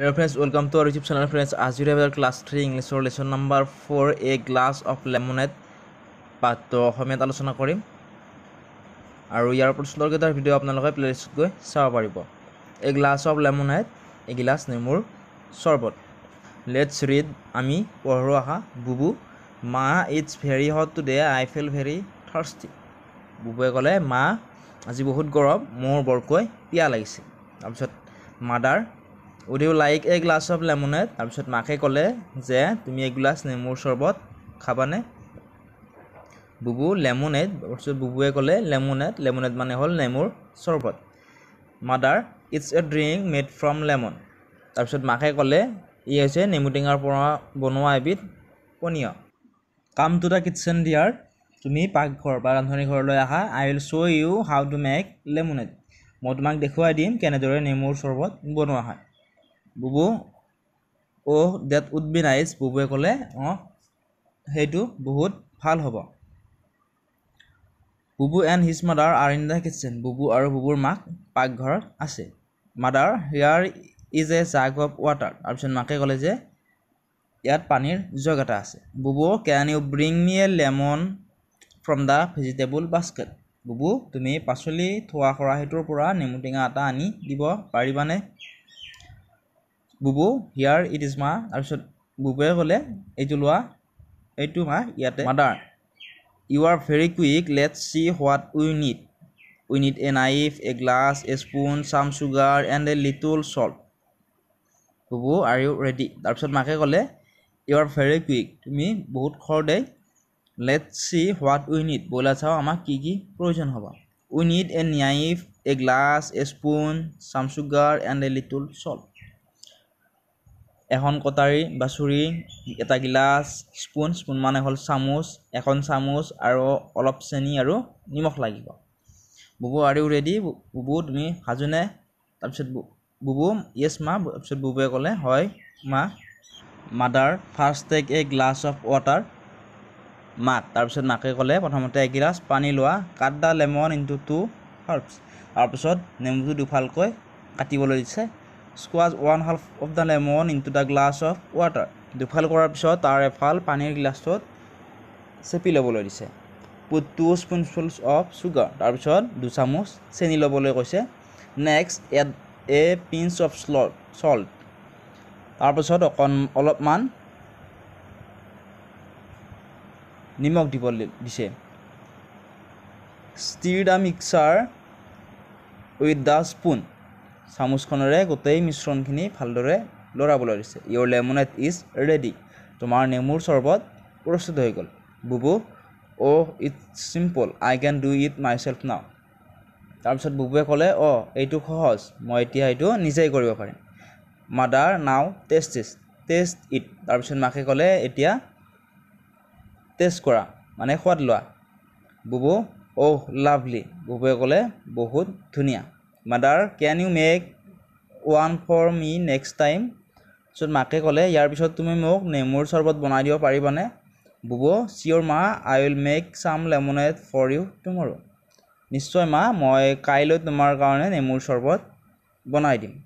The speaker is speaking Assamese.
hello' friends welcome to our YouTube channel friends আজিৰ এবাৰ ক্লাছ থ্ৰী ইংলিছৰ lesson number four a glass of lemonade পাঠটো অসমীয়াত আলোচনা কৰিম আৰু ইয়াৰ ওপৰত সুন্দৰকেইটাৰ ভিডিঅ' আপোনালোকে প্লেলিষ্টত গৈ চাব পাৰিব এ গ্লাছ অফ লেমনেট এগিলাছ নেমুৰ চৰবত লেটছ ৰিড আমি পঢ়ৰু আহা বুবু মা it's very hot today I feel very thirsty বুবুৱে ক'লে মা আজি বহুত গৰম মোৰ বৰকৈ পিয়াহ লাগিছে তাৰপিছত mother would you like a glass of lemonade তাৰপিছত মাকে ক'লে যে তুমি এক গ্লাছ নেমুৰ চৰ্বত খাবানে বুবু লেমনেড তাৰপিছত বুবুৱে ক'লে লেমনেড লেমনেড মানে হ'ল নেমুৰ চৰ্বত mother it's a drink made from lemon তাৰপিছত মাকে ক'লে ই হৈছে নেমু টেঙাৰ পৰা বনোৱা এবিধ পনীয় come to the kitchen dear তুমি পাকঘৰ বা ৰান্ধনীঘৰলৈ আহা I will show' you how to make lemonade মই তোমাক দেখুৱাই দিম কেনেদৰে নেমুৰ চৰ্বত বনোৱা হয় Bubu oh' that would be nice বুবুৱে ক'লে অঁ সেইটো বহুত ভাল হ'ব Bubu and his mother are in the kitchen Bubu আৰু বুবুৰ মাক পাকঘৰত আছে mother here is a jug of water তাৰপিছত মাকে ক'লে যে ইয়াত পানীৰ জগ এটা আছে Bubu can you bring me A lemon from the vegetable basket Bubu তুমি পাচলি থোৱা খৰাহীটোৰ পৰা নেমু টেঙা এটা আনি দিব পাৰিবানে বুবু হিয়াৰ ইট ইজ মা তাৰপিছত বুবুৱে ক'লে এইটো লোৱা এইটো মা ইয়াতে mother you are very quick let's see what we need we need a knife a glass a spoon some sugar and a little salt Bubu are you ready তাৰপিছত মাকে ক'লে ইউ আৰ ভেৰি কুইক তুমি বহুত খৰদেই let's see what we need ব্ৰইলাৰ চাওঁ আমাক কি কি প্ৰয়োজন হ'ব we need a knife a glass a spoon some sugar and a little salt এখন কটাৰী বা চুৰি এটা গিলাচ স্পুন স্পুন মানে হ'ল চামুচ এখন চামুচ আৰু অলপ চেনি আৰু নিমখ লাগিব বুবু আৰু ইউ ৰেডি বুবু তুমি হাজোনে তাৰপিছত বুবু য়েছ মা তাৰপিছত বুবুৱে ক'লে হয় মা mother first take a glass of water মাক তাৰপিছত মাকে ক'লে প্ৰথমতে এগিলাচ পানী লোৱা cut the lemon into two halves তাৰপিছত নেমুটো দুফালকৈ কাটিবলৈ দিছে squeeze one half of the lemon into the glass of water দুফাল কৰাৰ পিছত তাৰ এফাল পানীৰ গিলাচত চেপি ল'বলৈ দিছে put two spoonfuls of sugar তাৰপিছত দুচামুচ চেনি ল'বলৈ কৈছে next add a pinch of salt salt তাৰপিছত অকণ অলপমান নিমখ দিব দিছে stir the mixture with the spoon চামুচখনেৰে গোটেই মিশ্ৰণখিনি ভালদৰে লৰাবলৈ দিছে ইয়ৰ লেমনেট ইজ ৰেডি তোমাৰ নেমুৰ চৰ্বত প্ৰস্তুত হৈ গ'ল Bubu oh' it's simple I can do it myself now তাৰপিছত বুবুৱে ক'লে অ' oh, এইটো সহজ মই এতিয়া এইটো নিজেই কৰিব পাৰিম মাডাৰ নাও টেষ্ট ইজ টেষ্ট ইট তাৰপিছত মাকে ক'লে এতিয়া টেষ্ট কৰা মানে সোৱাদ লোৱা বুবু অ' oh, লাভলি বুবুৱে ক'লে বহুত ধুনীয়া mother can you make one for me next time পিছত মাকে ক'লে ইয়াৰ পিছত তুমি মোক নেমুৰ চৰ্বত বনাই দিব পাৰিবানে বুব চিয়'ৰ মা I will make some lemonade for you tomorrow নিশ্চয় মা মই কাইলৈ তোমাৰ কাৰণে নেমুৰ চৰ্বত বনাই দিম